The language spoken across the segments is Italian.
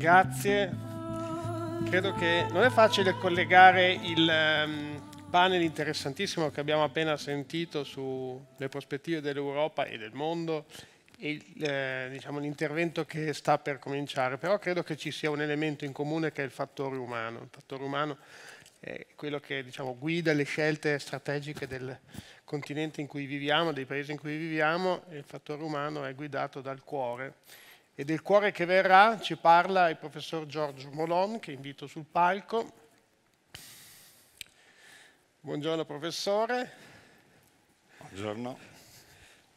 Grazie. Credo che non è facile collegare il ehm, panel interessantissimo che abbiamo appena sentito sulle prospettive dell'Europa e del mondo e eh, diciamo, l'intervento che sta per cominciare, però credo che ci sia un elemento in comune che è il fattore umano. Il fattore umano è quello che diciamo, guida le scelte strategiche del continente in cui viviamo, dei paesi in cui viviamo, e il fattore umano è guidato dal cuore e del cuore che verrà ci parla il professor Giorgio Molon, che invito sul palco. Buongiorno professore. Buongiorno.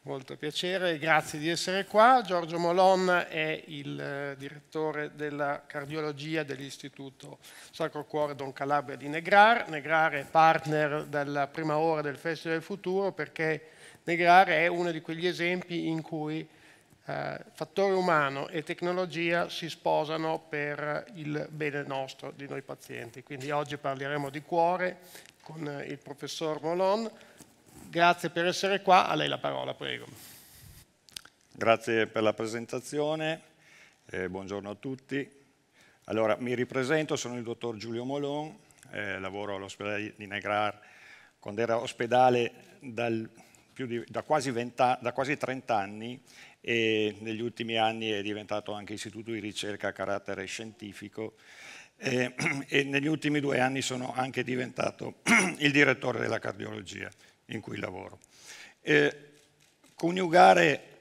Molto piacere, grazie di essere qua. Giorgio Molon è il eh, direttore della cardiologia dell'Istituto Sacro Cuore Don Calabria di Negrar. Negrar è partner dalla prima ora del Festival del Futuro perché Negrar è uno di quegli esempi in cui eh, fattore umano e tecnologia si sposano per il bene nostro, di noi pazienti. Quindi oggi parleremo di cuore con il professor Molon. Grazie per essere qua, a lei la parola, prego. Grazie per la presentazione, eh, buongiorno a tutti. Allora, mi ripresento, sono il dottor Giulio Molon, eh, lavoro all'ospedale di Negrar, quando era ospedale dal, di, da, quasi 20, da quasi 30 anni e negli ultimi anni è diventato anche istituto di ricerca a carattere scientifico e, e negli ultimi due anni sono anche diventato il direttore della cardiologia in cui lavoro. Eh, coniugare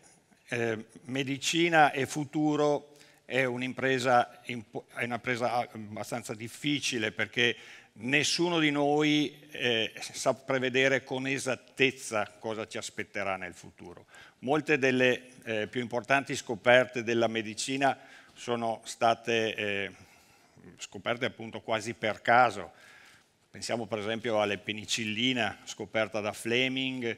eh, medicina e futuro è un'impresa ah, abbastanza difficile perché nessuno di noi eh, sa prevedere con esattezza cosa ci aspetterà nel futuro. Molte delle eh, più importanti scoperte della medicina sono state eh, scoperte appunto quasi per caso. Pensiamo per esempio alla penicillina scoperta da Fleming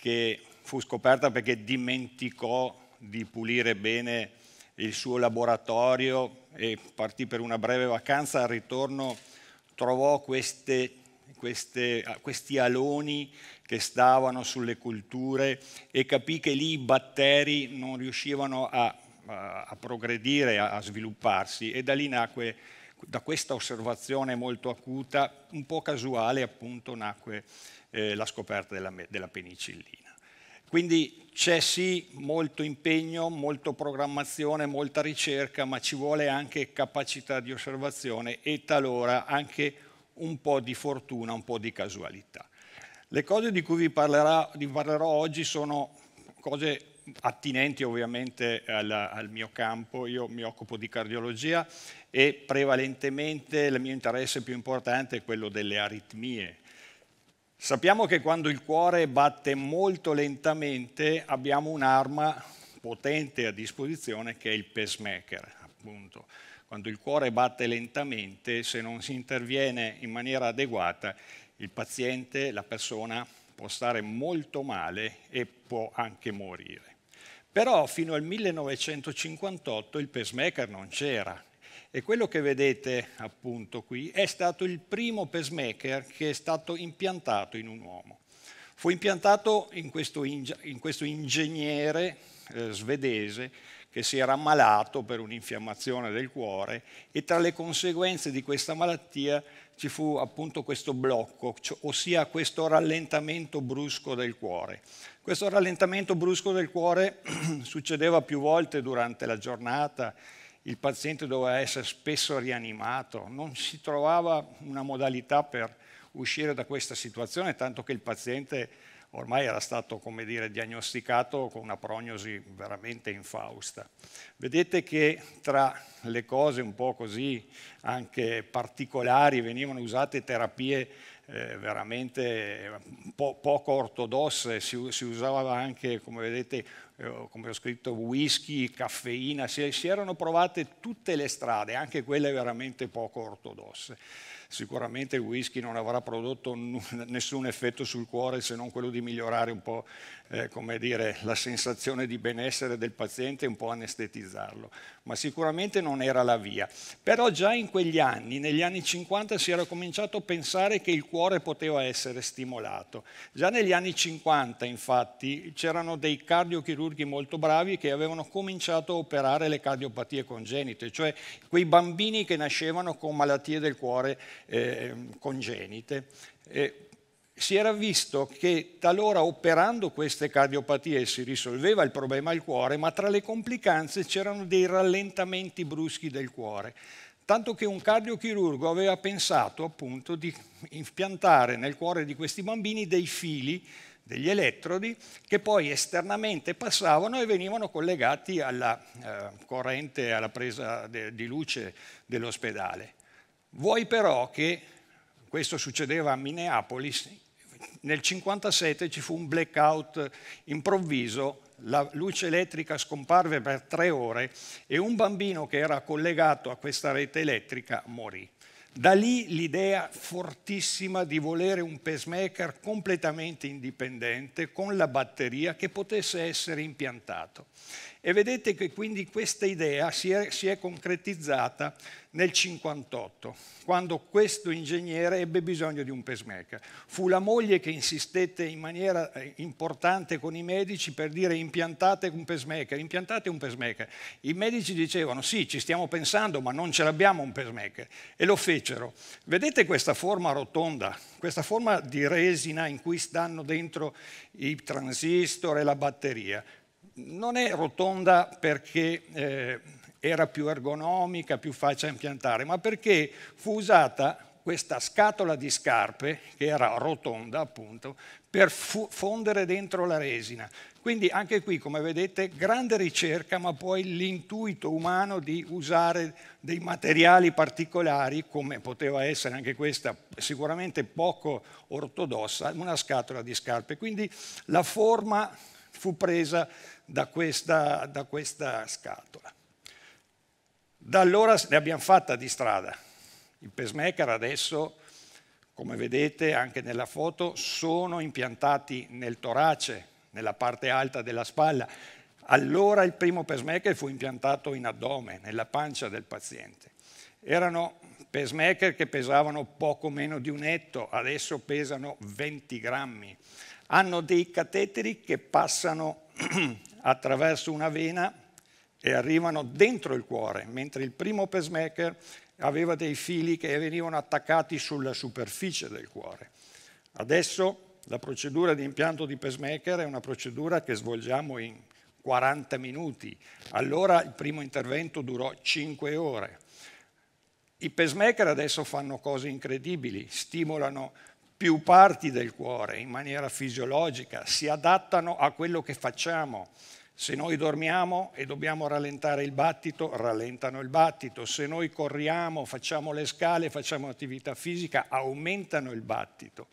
che fu scoperta perché dimenticò di pulire bene il suo laboratorio e partì per una breve vacanza al ritorno trovò queste, queste, ah, questi aloni che stavano sulle culture e capì che lì i batteri non riuscivano a, a, a progredire, a, a svilupparsi e da lì nacque da questa osservazione molto acuta, un po' casuale appunto, nacque eh, la scoperta della, della penicillina. Quindi c'è sì molto impegno, molto programmazione, molta ricerca, ma ci vuole anche capacità di osservazione e talora anche un po' di fortuna, un po' di casualità. Le cose di cui vi, parlerà, vi parlerò oggi sono cose attinenti ovviamente al, al mio campo, io mi occupo di cardiologia e prevalentemente il mio interesse più importante è quello delle aritmie, Sappiamo che quando il cuore batte molto lentamente abbiamo un'arma potente a disposizione che è il pacemaker, appunto. Quando il cuore batte lentamente, se non si interviene in maniera adeguata, il paziente, la persona può stare molto male e può anche morire. Però fino al 1958 il pacemaker non c'era e quello che vedete appunto qui è stato il primo pacemaker che è stato impiantato in un uomo. Fu impiantato in questo, ing- in questo ingegnere eh, svedese che si era ammalato per un'infiammazione del cuore e tra le conseguenze di questa malattia ci fu appunto questo blocco, cioè, ossia questo rallentamento brusco del cuore. Questo rallentamento brusco del cuore succedeva più volte durante la giornata il paziente doveva essere spesso rianimato, non si trovava una modalità per uscire da questa situazione, tanto che il paziente ormai era stato come dire, diagnosticato con una prognosi veramente infausta. Vedete che tra le cose un po' così anche particolari venivano usate terapie eh, veramente eh, po- poco ortodosse, si, si, usava anche, come vedete, eh, come ho scritto, whisky, caffeina, si, si erano provate tutte le strade, anche quelle veramente poco ortodosse sicuramente il whisky non avrà prodotto nessun effetto sul cuore se non quello di migliorare un po' eh, dire, la sensazione di benessere del paziente e un po' anestetizzarlo, ma sicuramente non era la via. Però già in quegli anni, negli anni 50, si era cominciato a pensare che il cuore poteva essere stimolato. Già negli anni 50, infatti, c'erano dei cardiochirurghi molto bravi che avevano cominciato a operare le cardiopatie congenite, cioè quei bambini che nascevano con malattie del cuore eh, congenite, eh, si era visto che talora operando queste cardiopatie si risolveva il problema al cuore, ma tra le complicanze c'erano dei rallentamenti bruschi del cuore. Tanto che un cardiochirurgo aveva pensato appunto di impiantare nel cuore di questi bambini dei fili, degli elettrodi, che poi esternamente passavano e venivano collegati alla eh, corrente, alla presa de, di luce dell'ospedale. Vuoi però che, questo succedeva a Minneapolis, nel 1957 ci fu un blackout improvviso, la luce elettrica scomparve per tre ore e un bambino che era collegato a questa rete elettrica morì. Da lì l'idea fortissima di volere un pacemaker completamente indipendente con la batteria che potesse essere impiantato. E vedete che quindi questa idea si è, si è concretizzata nel 1958, quando questo ingegnere ebbe bisogno di un pacemaker. Fu la moglie che insistette in maniera eh, importante con i medici per dire impiantate un pacemaker, impiantate un pacemaker. I medici dicevano sì, ci stiamo pensando, ma non ce l'abbiamo un pacemaker. E lo fecero. Vedete questa forma rotonda, questa forma di resina in cui stanno dentro i transistor e la batteria non è rotonda perché eh, era più ergonomica, più facile da impiantare, ma perché fu usata questa scatola di scarpe, che era rotonda appunto, per fondere dentro la resina. Quindi anche qui, come vedete, grande ricerca, ma poi l'intuito umano di usare dei materiali particolari, come poteva essere anche questa sicuramente poco ortodossa, una scatola di scarpe. Quindi la forma fu presa da questa, da questa scatola. Da allora ne abbiamo fatta di strada. I pacemaker adesso, come vedete anche nella foto, sono impiantati nel torace, nella parte alta della spalla. Allora il primo pacemaker fu impiantato in addome, nella pancia del paziente. Erano pacemaker che pesavano poco meno di un etto, adesso pesano 20 grammi hanno dei cateteri che passano attraverso una vena e arrivano dentro il cuore, mentre il primo pacemaker aveva dei fili che venivano attaccati sulla superficie del cuore. Adesso la procedura di impianto di pacemaker è una procedura che svolgiamo in 40 minuti, allora il primo intervento durò 5 ore. I pacemaker adesso fanno cose incredibili, stimolano più parti del cuore in maniera fisiologica, si adattano a quello che facciamo. Se noi dormiamo e dobbiamo rallentare il battito, rallentano il battito. Se noi corriamo, facciamo le scale, facciamo attività fisica, aumentano il battito.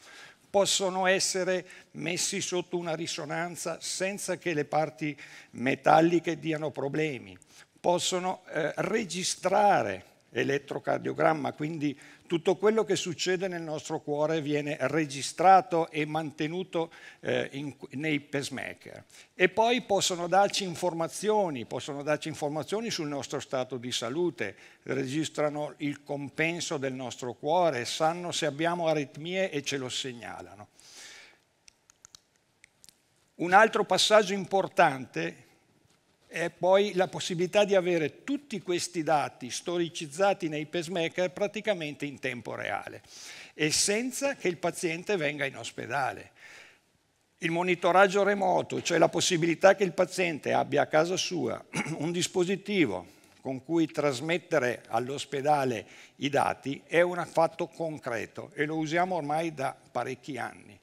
Possono essere messi sotto una risonanza senza che le parti metalliche diano problemi. Possono eh, registrare elettrocardiogramma, quindi tutto quello che succede nel nostro cuore viene registrato e mantenuto eh, in, nei pacemaker. E poi possono darci informazioni, possono darci informazioni sul nostro stato di salute, registrano il compenso del nostro cuore, sanno se abbiamo aritmie e ce lo segnalano. Un altro passaggio importante e poi la possibilità di avere tutti questi dati storicizzati nei pacemaker praticamente in tempo reale e senza che il paziente venga in ospedale. Il monitoraggio remoto, cioè la possibilità che il paziente abbia a casa sua un dispositivo con cui trasmettere all'ospedale i dati, è un fatto concreto e lo usiamo ormai da parecchi anni.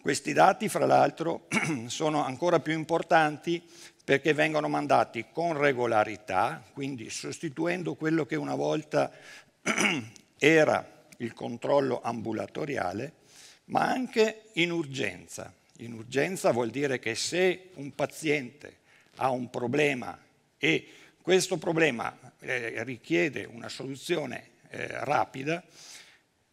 Questi dati, fra l'altro, sono ancora più importanti perché vengono mandati con regolarità, quindi sostituendo quello che una volta era il controllo ambulatoriale, ma anche in urgenza. In urgenza vuol dire che se un paziente ha un problema e questo problema eh, richiede una soluzione eh, rapida,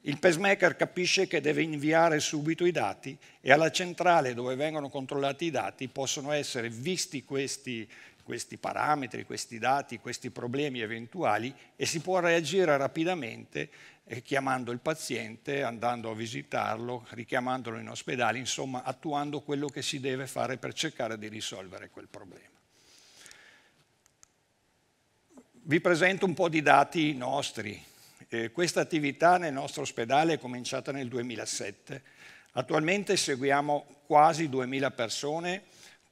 il pacemaker capisce che deve inviare subito i dati e alla centrale dove vengono controllati i dati possono essere visti questi, questi parametri, questi dati, questi problemi eventuali e si può reagire rapidamente eh, chiamando il paziente, andando a visitarlo, richiamandolo in ospedale, insomma attuando quello che si deve fare per cercare di risolvere quel problema. Vi presento un po' di dati nostri, eh, questa attività nel nostro ospedale è cominciata nel 2007. Attualmente seguiamo quasi 2.000 persone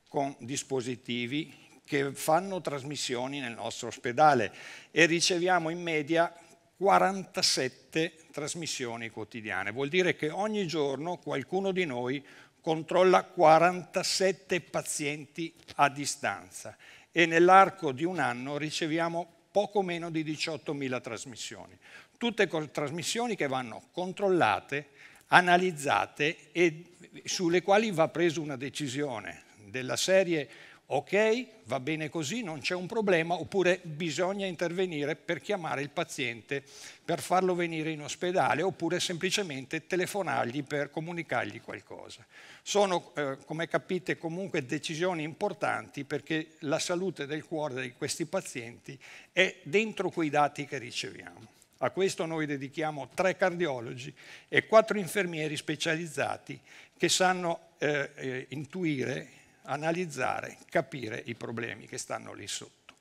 con dispositivi che fanno trasmissioni nel nostro ospedale e riceviamo in media 47 trasmissioni quotidiane. Vuol dire che ogni giorno qualcuno di noi controlla 47 pazienti a distanza e nell'arco di un anno riceviamo poco meno di 18.000 trasmissioni. Tutte trasmissioni che vanno controllate, analizzate e sulle quali va presa una decisione della serie ok, va bene così, non c'è un problema, oppure bisogna intervenire per chiamare il paziente, per farlo venire in ospedale, oppure semplicemente telefonargli per comunicargli qualcosa. Sono, eh, come capite, comunque decisioni importanti perché la salute del cuore di questi pazienti è dentro quei dati che riceviamo. A questo noi dedichiamo tre cardiologi e quattro infermieri specializzati che sanno eh, eh, intuire, analizzare, capire i problemi che stanno lì sotto.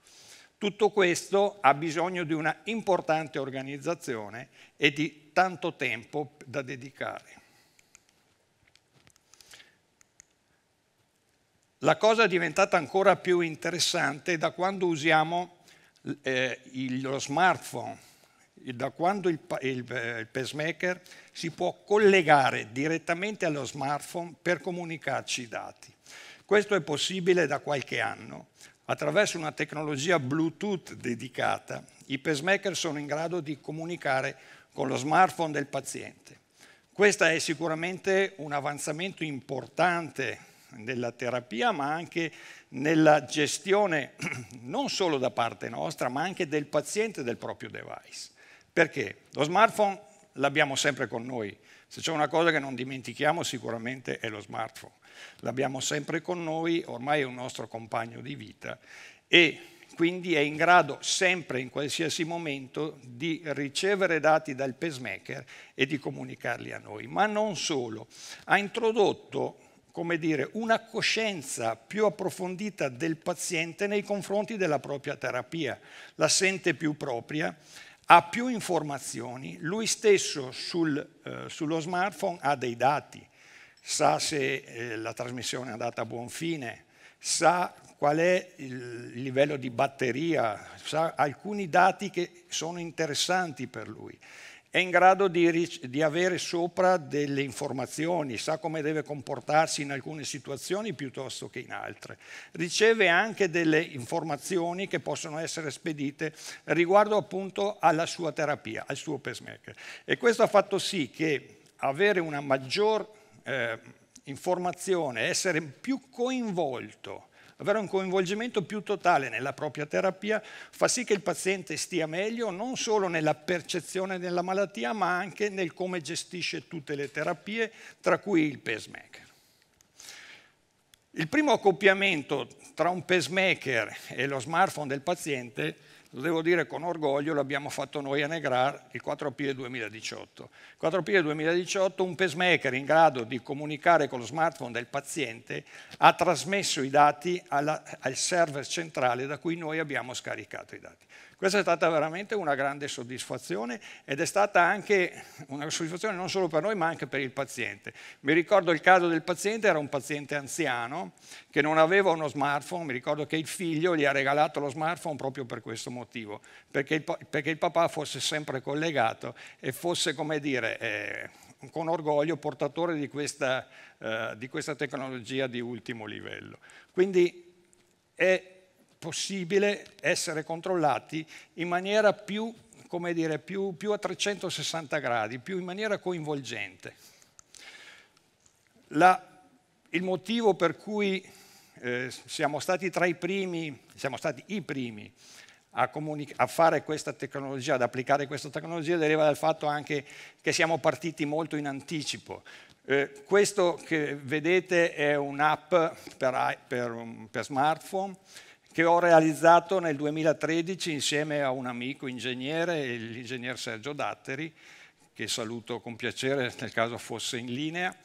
Tutto questo ha bisogno di una importante organizzazione e di tanto tempo da dedicare. La cosa è diventata ancora più interessante da quando usiamo eh, lo smartphone da quando il, il, eh, il, pacemaker si può collegare direttamente allo smartphone per comunicarci i dati. Questo è possibile da qualche anno. Attraverso una tecnologia Bluetooth dedicata, i pacemaker sono in grado di comunicare con lo smartphone del paziente. Questo è sicuramente un avanzamento importante nella terapia, ma anche nella gestione non solo da parte nostra, ma anche del paziente del proprio device. Perché? Lo smartphone l'abbiamo sempre con noi. Se c'è una cosa che non dimentichiamo sicuramente è lo smartphone. L'abbiamo sempre con noi, ormai è un nostro compagno di vita e quindi è in grado sempre in qualsiasi momento di ricevere dati dal pacemaker e di comunicarli a noi. Ma non solo, ha introdotto come dire, una coscienza più approfondita del paziente nei confronti della propria terapia, la sente più propria, ha più informazioni, lui stesso sul, eh, sullo smartphone ha dei dati, sa se eh, la trasmissione è andata a buon fine, sa qual è il livello di batteria, sa alcuni dati che sono interessanti per lui è in grado di, di, avere sopra delle informazioni, sa come deve comportarsi in alcune situazioni piuttosto che in altre. Riceve anche delle informazioni che possono essere spedite riguardo appunto alla sua terapia, al suo pacemaker. E questo ha fatto sì che avere una maggior eh, informazione, essere più coinvolto avere un coinvolgimento più totale nella propria terapia fa sì che il paziente stia meglio non solo nella percezione della malattia, ma anche nel come gestisce tutte le terapie, tra cui il pacemaker. Il primo accoppiamento tra un pacemaker e lo smartphone del paziente lo devo dire con orgoglio, l'abbiamo fatto noi a Negrar il 4P 2018. 4P 2018 un pacemaker in grado di comunicare con lo smartphone del paziente ha trasmesso i dati alla, al server centrale da cui noi abbiamo scaricato i dati. Questa è stata veramente una grande soddisfazione ed è stata anche una soddisfazione non solo per noi ma anche per il paziente. Mi ricordo il caso del paziente, era un paziente anziano che non aveva uno smartphone, mi ricordo che il figlio gli ha regalato lo smartphone proprio per questo motivo, perché il, perché il papà fosse sempre collegato e fosse, come dire, eh, con orgoglio portatore di questa, eh, di questa tecnologia di ultimo livello. Quindi è possibile essere controllati in maniera più, come dire, più, più a 360 gradi, più in maniera coinvolgente. La, il motivo per cui eh, siamo stati tra i primi, siamo stati i primi a, a, fare questa tecnologia, ad applicare questa tecnologia, deriva dal fatto anche che siamo partiti molto in anticipo. Eh, questo che vedete è un'app per, per, per, smartphone che ho realizzato nel 2013 insieme a un amico ingegnere, l'ingegner Sergio Datteri, che saluto con piacere nel caso fosse in linea.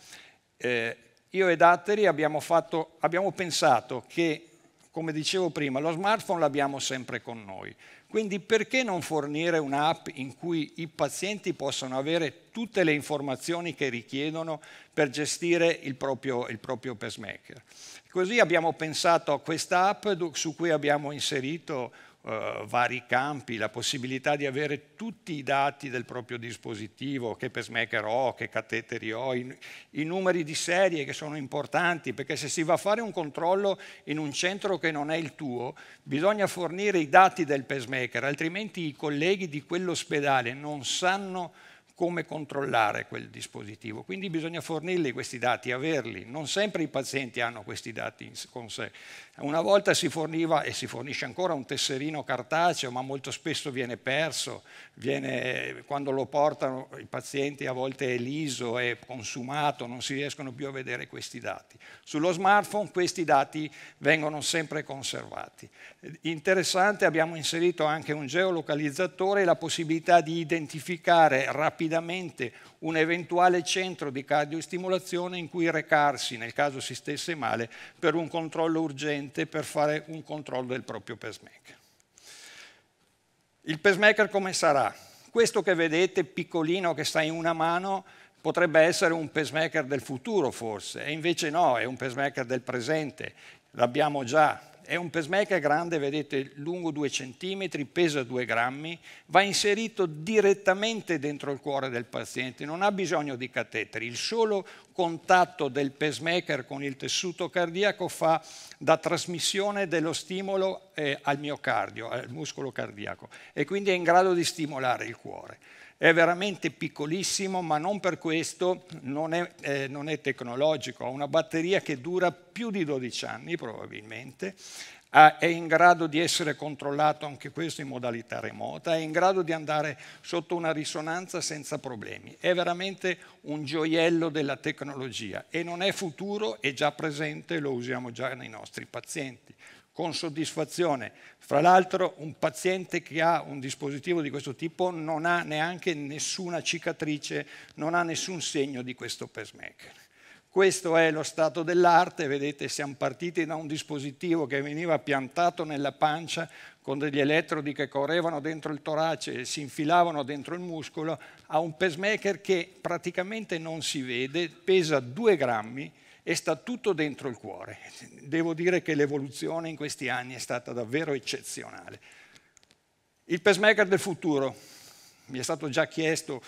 Eh, io e Datteri abbiamo, fatto, abbiamo pensato che come dicevo prima, lo smartphone l'abbiamo sempre con noi. Quindi perché non fornire un'app in cui i pazienti possano avere tutte le informazioni che richiedono per gestire il proprio, il proprio pacemaker? Così abbiamo pensato a questa app su cui abbiamo inserito eh, vari campi, la possibilità di avere tutti i dati del proprio dispositivo, che pacemaker ho, che cateteri ho, i, i numeri di serie che sono importanti, perché se si va a fare un controllo in un centro che non è il tuo, bisogna fornire i dati del pacemaker, altrimenti i colleghi di quell'ospedale non sanno come controllare quel dispositivo. Quindi bisogna fornirli questi dati, averli. Non sempre i pazienti hanno questi dati con sé. Una volta si forniva e si fornisce ancora un tesserino cartaceo, ma molto spesso viene perso, viene, quando lo portano i pazienti a volte è liso, è consumato, non si riescono più a vedere questi dati. Sullo smartphone questi dati vengono sempre conservati. Interessante, abbiamo inserito anche un geolocalizzatore e la possibilità di identificare rapidamente un eventuale centro di cardiostimolazione in cui recarsi nel caso si stesse male per un controllo urgente sufficiente per fare un controllo del proprio pacemaker. Il pacemaker come sarà? Questo che vedete piccolino che sta in una mano potrebbe essere un pacemaker del futuro forse, e invece no, è un pacemaker del presente, l'abbiamo già, è un pacemaker grande, vedete, lungo 2 cm, pesa 2 grammi, va inserito direttamente dentro il cuore del paziente, non ha bisogno di cateteri, il solo contatto del pacemaker con il tessuto cardiaco fa da trasmissione dello stimolo eh, al miocardio, al muscolo cardiaco e quindi è in grado di stimolare il cuore è veramente piccolissimo, ma non per questo non è, eh, non è, tecnologico. Ha una batteria che dura più di 12 anni probabilmente, è in grado di essere controllato anche questo in modalità remota, è in grado di andare sotto una risonanza senza problemi. È veramente un gioiello della tecnologia e non è futuro, è già presente, lo usiamo già nei nostri pazienti con soddisfazione. Fra l'altro un paziente che ha un dispositivo di questo tipo non ha neanche nessuna cicatrice, non ha nessun segno di questo pacemaker. Questo è lo stato dell'arte, vedete siamo partiti da un dispositivo che veniva piantato nella pancia con degli elettrodi che correvano dentro il torace e si infilavano dentro il muscolo a un pacemaker che praticamente non si vede, pesa 2 grammi, e sta tutto dentro il cuore. Devo dire che l'evoluzione in questi anni è stata davvero eccezionale. Il pacemaker del futuro, mi è stato già chiesto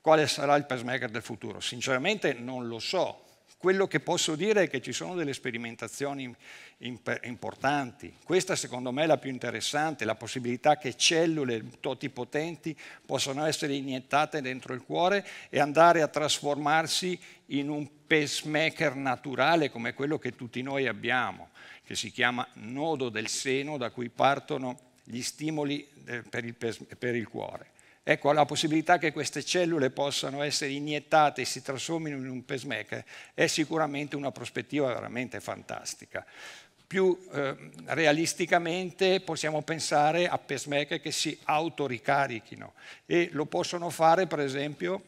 quale sarà il pacemaker del futuro, sinceramente non lo so, quello che posso dire è che ci sono delle sperimentazioni imp importanti. Questa secondo me è la più interessante, la possibilità che cellule totipotenti possano essere iniettate dentro il cuore e andare a trasformarsi in un pacemaker naturale come quello che tutti noi abbiamo, che si chiama nodo del seno da cui partono gli stimoli eh, per il, per il cuore. Ecco, la possibilità che queste cellule possano essere iniettate e si trasformino in un pacemaker è sicuramente una prospettiva veramente fantastica. Più eh, realisticamente possiamo pensare a pacemaker che si autoricarichino e lo possono fare per esempio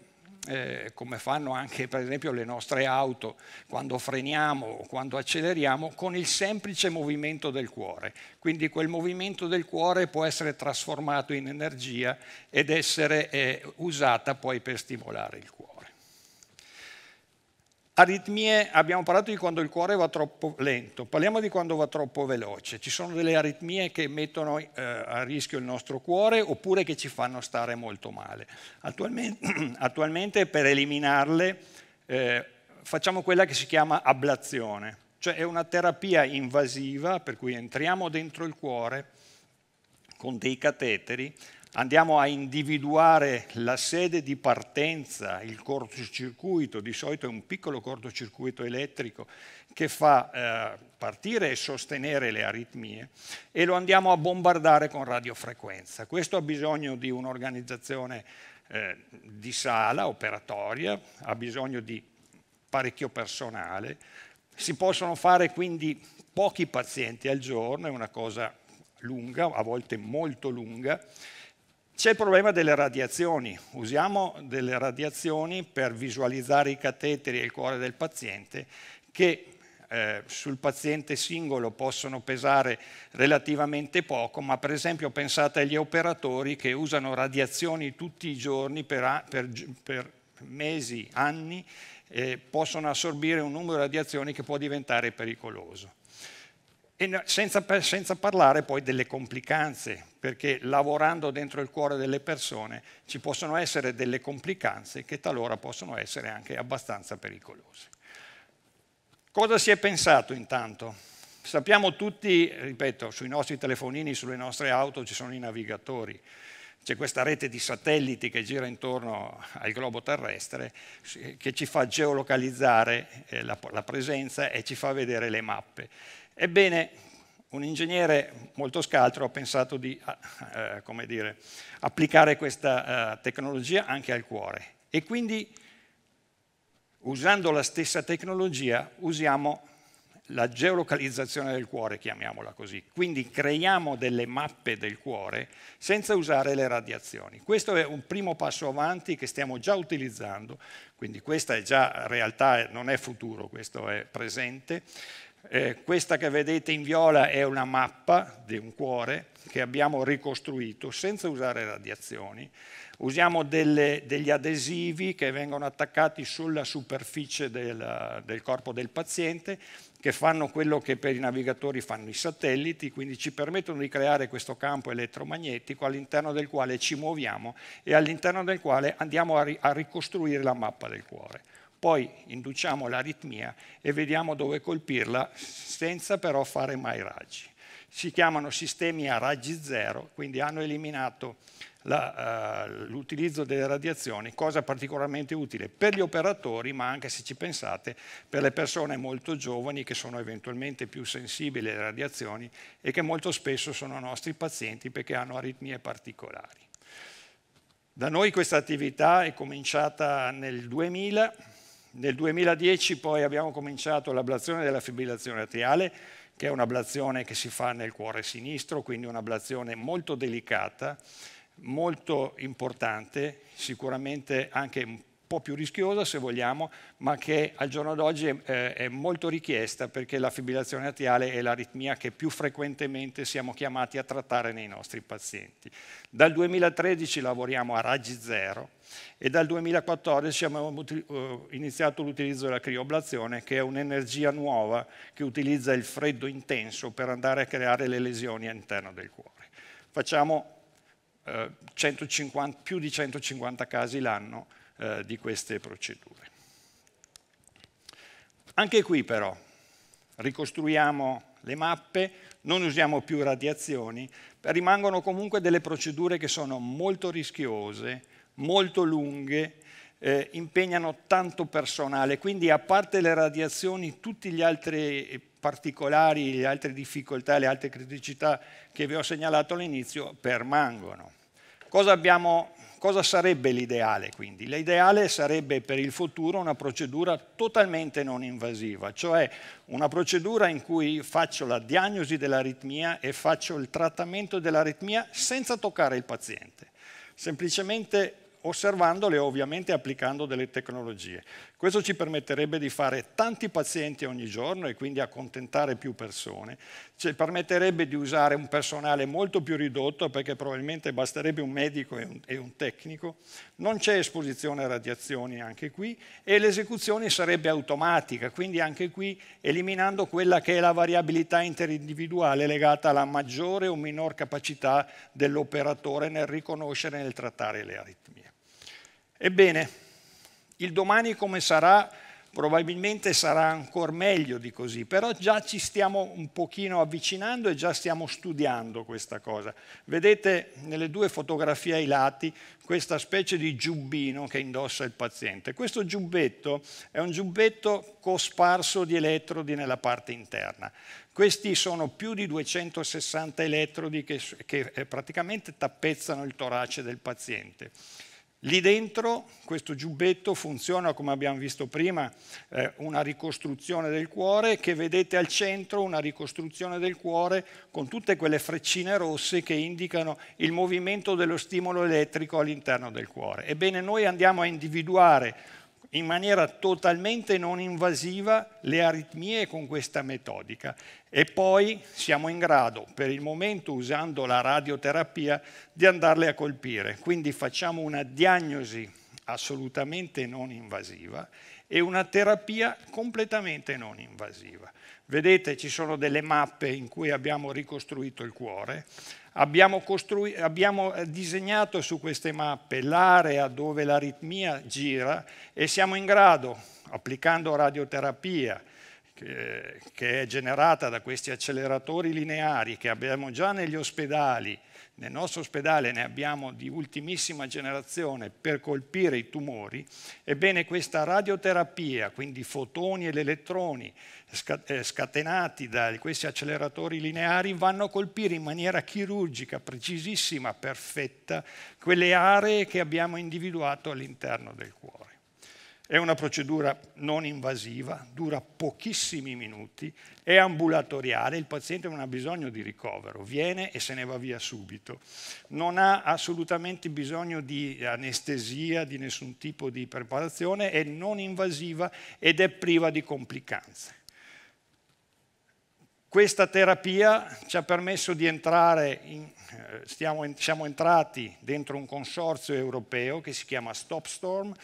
eh, come fanno anche per esempio le nostre auto quando freniamo o quando acceleriamo, con il semplice movimento del cuore. Quindi quel movimento del cuore può essere trasformato in energia ed essere eh, usata poi per stimolare il cuore. Aritmie, abbiamo parlato di quando il cuore va troppo lento, parliamo di quando va troppo veloce. Ci sono delle aritmie che mettono eh, a rischio il nostro cuore oppure che ci fanno stare molto male. Attualmente, attualmente per eliminarle eh, facciamo quella che si chiama ablazione, cioè è una terapia invasiva per cui entriamo dentro il cuore con dei cateteri andiamo a individuare la sede di partenza, il cortocircuito, di solito è un piccolo cortocircuito elettrico che fa eh, partire e sostenere le aritmie e lo andiamo a bombardare con radiofrequenza. Questo ha bisogno di un'organizzazione eh, di sala operatoria, ha bisogno di parecchio personale, si possono fare quindi pochi pazienti al giorno, è una cosa lunga, a volte molto lunga, c'è il problema delle radiazioni, usiamo delle radiazioni per visualizzare i cateteri e il cuore del paziente che eh, sul paziente singolo possono pesare relativamente poco, ma per esempio pensate agli operatori che usano radiazioni tutti i giorni per, per, per mesi, anni, eh, possono assorbire un numero di radiazioni che può diventare pericoloso. E senza, senza, parlare poi delle complicanze, perché lavorando dentro il cuore delle persone ci possono essere delle complicanze che talora possono essere anche abbastanza pericolose. Cosa si è pensato intanto? Sappiamo tutti, ripeto, sui nostri telefonini, sulle nostre auto ci sono i navigatori, c'è questa rete di satelliti che gira intorno al globo terrestre che ci fa geolocalizzare eh, la, la presenza e ci fa vedere le mappe. Ebbene, un ingegnere molto scaltro ha pensato di eh, eh dire, applicare questa eh, tecnologia anche al cuore e quindi usando la stessa tecnologia usiamo la geolocalizzazione del cuore, chiamiamola così. Quindi creiamo delle mappe del cuore senza usare le radiazioni. Questo è un primo passo avanti che stiamo già utilizzando, quindi questa è già realtà, non è futuro, questo è presente. Eh, questa che vedete in viola è una mappa di un cuore che abbiamo ricostruito senza usare radiazioni. Usiamo delle, degli adesivi che vengono attaccati sulla superficie del, del corpo del paziente che fanno quello che per i navigatori fanno i satelliti, quindi ci permettono di creare questo campo elettromagnetico all'interno del quale ci muoviamo e all'interno del quale andiamo a, ri a ricostruire la mappa del cuore poi induciamo l'aritmia e vediamo dove colpirla senza però fare mai raggi. Si chiamano sistemi a raggi zero, quindi hanno eliminato eh, l'utilizzo uh, delle radiazioni, cosa particolarmente utile per gli operatori, ma anche se ci pensate, per le persone molto giovani che sono eventualmente più sensibili alle radiazioni e che molto spesso sono nostri pazienti perché hanno aritmie particolari. Da noi questa attività è cominciata nel 2000 nel 2010 poi abbiamo cominciato l'ablazione della fibrillazione atriale, che è un'ablazione che si fa nel cuore sinistro, quindi un'ablazione molto delicata, molto importante, sicuramente anche un po' più rischiosa se vogliamo, ma che al giorno d'oggi è, è, molto richiesta perché la fibrillazione atriale è l'aritmia che più frequentemente siamo chiamati a trattare nei nostri pazienti. Dal 2013 lavoriamo a raggi zero e dal 2014 abbiamo eh, eh, iniziato l'utilizzo della crioblazione che è un'energia nuova che utilizza il freddo intenso per andare a creare le lesioni all'interno del cuore. Facciamo 150, eh, più di 150 casi l'anno eh, di queste procedure. Anche qui però ricostruiamo le mappe, non usiamo più radiazioni, rimangono comunque delle procedure che sono molto rischiose, molto lunghe, eh, impegnano tanto personale, quindi a parte le radiazioni tutti gli altri particolari, le altre difficoltà, le altre criticità che vi ho segnalato all'inizio permangono. Cosa abbiamo cosa sarebbe l'ideale quindi? L'ideale sarebbe per il futuro una procedura totalmente non invasiva, cioè una procedura in cui faccio la diagnosi dell'aritmia e faccio il trattamento dell'aritmia senza toccare il paziente, semplicemente osservandole e ovviamente applicando delle tecnologie. Questo ci permetterebbe di fare tanti pazienti ogni giorno e quindi accontentare più persone, ci permetterebbe di usare un personale molto più ridotto perché probabilmente basterebbe un medico e un, e un tecnico, non c'è esposizione a radiazioni anche qui e l'esecuzione sarebbe automatica, quindi anche qui eliminando quella che è la variabilità interindividuale legata alla maggiore o minor capacità dell'operatore nel riconoscere e nel trattare le aritmie. Ebbene, il domani come sarà probabilmente sarà ancora meglio di così, però già ci stiamo un pochino avvicinando e già stiamo studiando questa cosa. Vedete nelle due fotografie ai lati questa specie di giubbino che indossa il paziente. Questo giubbetto è un giubbetto cosparso di elettrodi nella parte interna. Questi sono più di 260 elettrodi che, che eh, praticamente tappezzano il torace del paziente. Lì dentro questo giubbetto funziona, come abbiamo visto prima, eh, una ricostruzione del cuore che vedete al centro una ricostruzione del cuore con tutte quelle freccine rosse che indicano il movimento dello stimolo elettrico all'interno del cuore. Ebbene, noi andiamo a individuare in maniera totalmente non invasiva le aritmie con questa metodica e poi siamo in grado, per il momento usando la radioterapia, di andarle a colpire. Quindi facciamo una diagnosi assolutamente non invasiva e una terapia completamente non invasiva. Vedete, ci sono delle mappe in cui abbiamo ricostruito il cuore, Abbiamo, costrui- abbiamo, eh, disegnato su queste mappe l'area dove l'aritmia gira e siamo in grado, applicando radioterapia, che è generata da questi acceleratori lineari che abbiamo già negli ospedali nel nostro ospedale ne abbiamo di ultimissima generazione per colpire i tumori. Ebbene, questa radioterapia, quindi i fotoni ed elettroni eh, scatenati da questi acceleratori lineari, vanno a colpire in maniera chirurgica, precisissima, perfetta, quelle aree che abbiamo individuato all'interno del cuore. È una procedura non invasiva, dura pochissimi minuti, è ambulatoriale, il paziente non ha bisogno di ricovero, viene e se ne va via subito. Non ha assolutamente bisogno di anestesia, di nessun tipo di preparazione, è non invasiva ed è priva di complicanze. Questa terapia ci ha permesso di entrare, in, eh, stiamo, siamo entrati dentro un consorzio europeo che si chiama Stop Storm,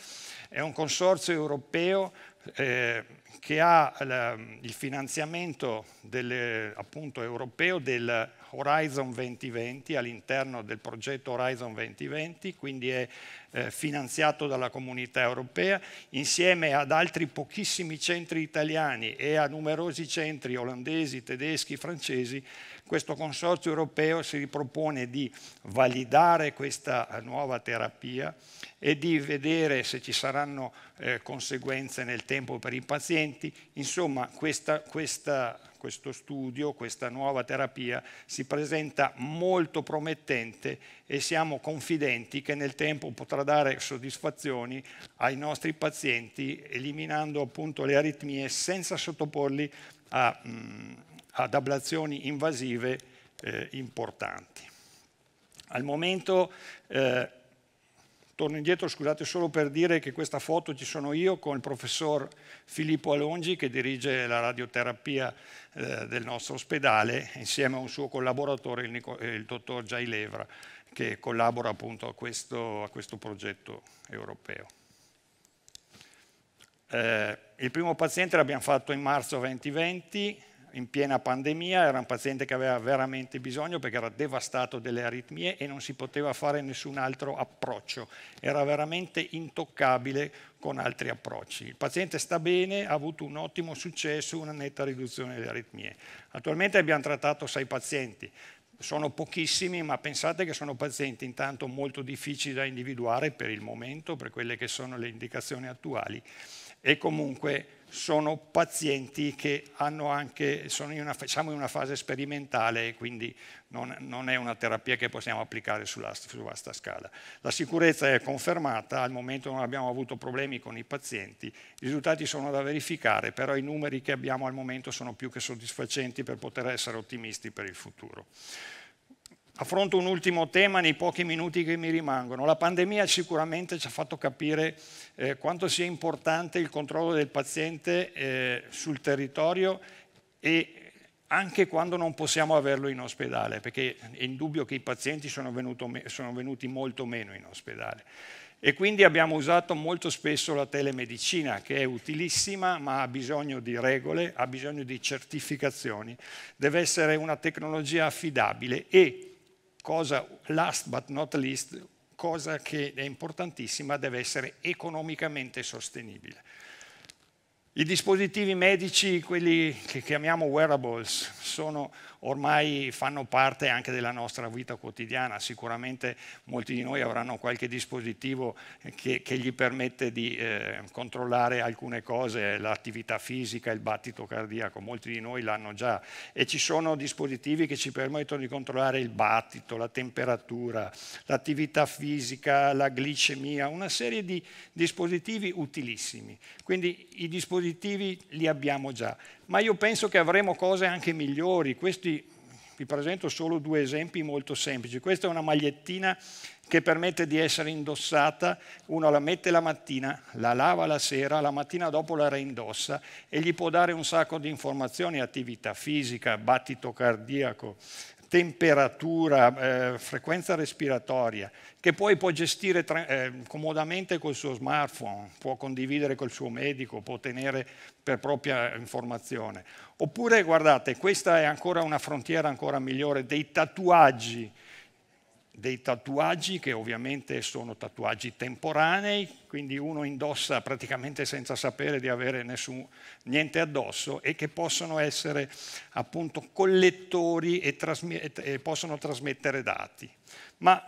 è un consorzio europeo eh, che ha ehm, il finanziamento delle, appunto, europeo del Horizon 2020 all'interno del progetto Horizon 2020, quindi è eh, finanziato dalla comunità europea, insieme ad altri pochissimi centri italiani e a numerosi centri olandesi, tedeschi, francesi, questo consorzio europeo si ripropone di validare questa nuova terapia e di vedere se ci saranno eh, conseguenze nel tempo per i pazienti. Insomma, questa, questa questo studio, questa nuova terapia si presenta molto promettente e siamo confidenti che nel tempo potrà dare soddisfazioni ai nostri pazienti eliminando appunto le aritmie senza sottoporli a, mh, mm, ad ablazioni invasive eh, importanti. Al momento eh, Torno indietro, scusate, solo per dire che questa foto ci sono io con il professor Filippo Alongi che dirige la radioterapia eh, del nostro ospedale insieme a un suo collaboratore, il, Nico, eh, il dottor Giai Levra, che collabora appunto a questo, a questo progetto europeo. Eh, il primo paziente l'abbiamo fatto in marzo 2020, in piena pandemia, era un paziente che aveva veramente bisogno perché era devastato delle aritmie e non si poteva fare nessun altro approccio, era veramente intoccabile con altri approcci. Il paziente sta bene, ha avuto un ottimo successo, una netta riduzione delle aritmie. Attualmente abbiamo trattato sei pazienti, sono pochissimi, ma pensate che sono pazienti intanto molto difficili da individuare per il momento, per quelle che sono le indicazioni attuali e comunque sono pazienti che hanno anche, sono in una, siamo in una fase sperimentale e quindi non, non, è una terapia che possiamo applicare sulla, su vasta scala. La sicurezza è confermata, al momento non abbiamo avuto problemi con i pazienti, i risultati sono da verificare, però i numeri che abbiamo al momento sono più che soddisfacenti per poter essere ottimisti per il futuro. Affronto un ultimo tema nei pochi minuti che mi rimangono. La pandemia sicuramente ci ha fatto capire eh, quanto sia importante il controllo del paziente eh, sul territorio e anche quando non possiamo averlo in ospedale, perché è indubbio che i pazienti sono, venuto, sono venuti molto meno in ospedale. E quindi abbiamo usato molto spesso la telemedicina, che è utilissima, ma ha bisogno di regole, ha bisogno di certificazioni, deve essere una tecnologia affidabile e cosa, last but not least, cosa che è importantissima, deve essere economicamente sostenibile. I dispositivi medici, quelli che chiamiamo wearables, sono, ormai fanno parte anche della nostra vita quotidiana. Sicuramente molti di noi avranno qualche dispositivo eh, che, che gli permette di eh, controllare alcune cose, l'attività fisica, il battito cardiaco, molti di noi l'hanno già e ci sono dispositivi che ci permettono di controllare il battito, la temperatura, l'attività fisica, la glicemia, una serie di dispositivi utilissimi. Quindi i dispositivi li abbiamo già ma io penso che avremo cose anche migliori. Questi vi presento solo due esempi molto semplici. Questa è una magliettina che permette di essere indossata, uno la mette la mattina, la lava la sera, la mattina dopo la reindossa e gli può dare un sacco di informazioni, attività fisica, battito cardiaco, temperatura, eh, frequenza respiratoria, che poi può gestire tra, eh, comodamente col suo smartphone, può condividere col suo medico, può tenere per propria informazione. Oppure, guardate, questa è ancora una frontiera ancora migliore dei tatuaggi dei tatuaggi che ovviamente sono tatuaggi temporanei, quindi uno indossa praticamente senza sapere di avere nessun, niente addosso e che possono essere appunto collettori e, e possono trasmettere dati. Ma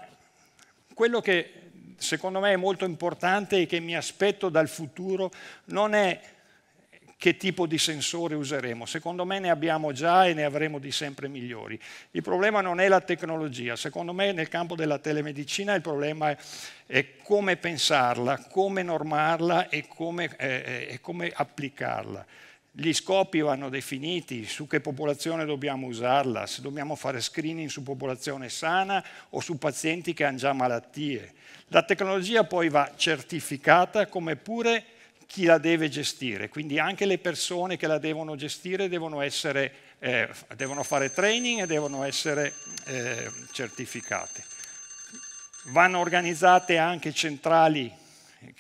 quello che secondo me è molto importante e che mi aspetto dal futuro non è che tipo di sensore useremo. Secondo me ne abbiamo già e ne avremo di sempre migliori. Il problema non è la tecnologia, secondo me nel campo della telemedicina il problema è, è come pensarla, come normarla e come, eh, eh e come applicarla gli scopi vanno definiti, su che popolazione dobbiamo usarla, se dobbiamo fare screening su popolazione sana o su pazienti che hanno già malattie. La tecnologia poi va certificata come pure chi la deve gestire, quindi anche le persone che la devono gestire devono, essere, eh, devono fare training e devono essere eh, certificate. Vanno organizzate anche centrali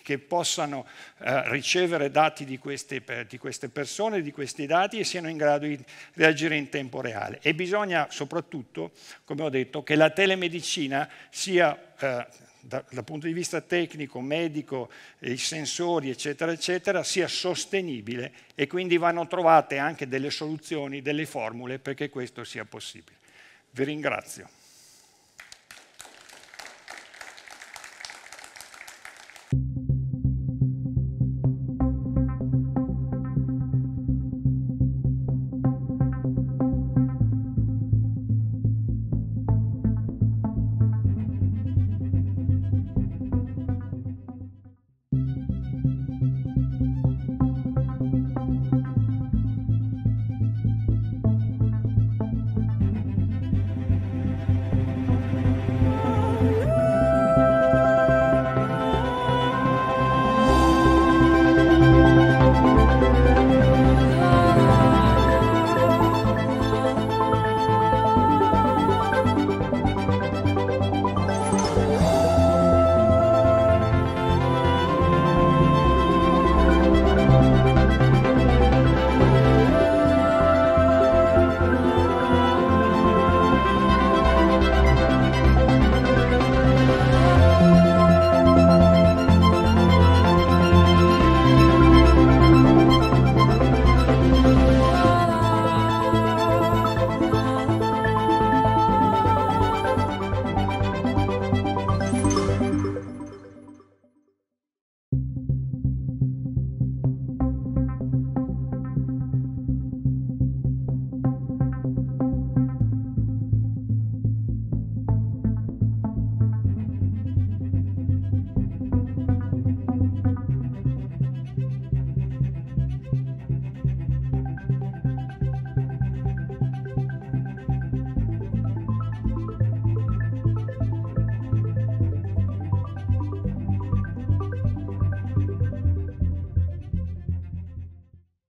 che possano eh, ricevere dati di queste, di queste persone, di questi dati e siano in grado di reagire in tempo reale. E bisogna soprattutto, come ho detto, che la telemedicina sia eh, da, dal punto di vista tecnico, medico, eh, i sensori, eccetera, eccetera, sia sostenibile e quindi vanno trovate anche delle soluzioni, delle formule perché questo sia possibile. Vi ringrazio.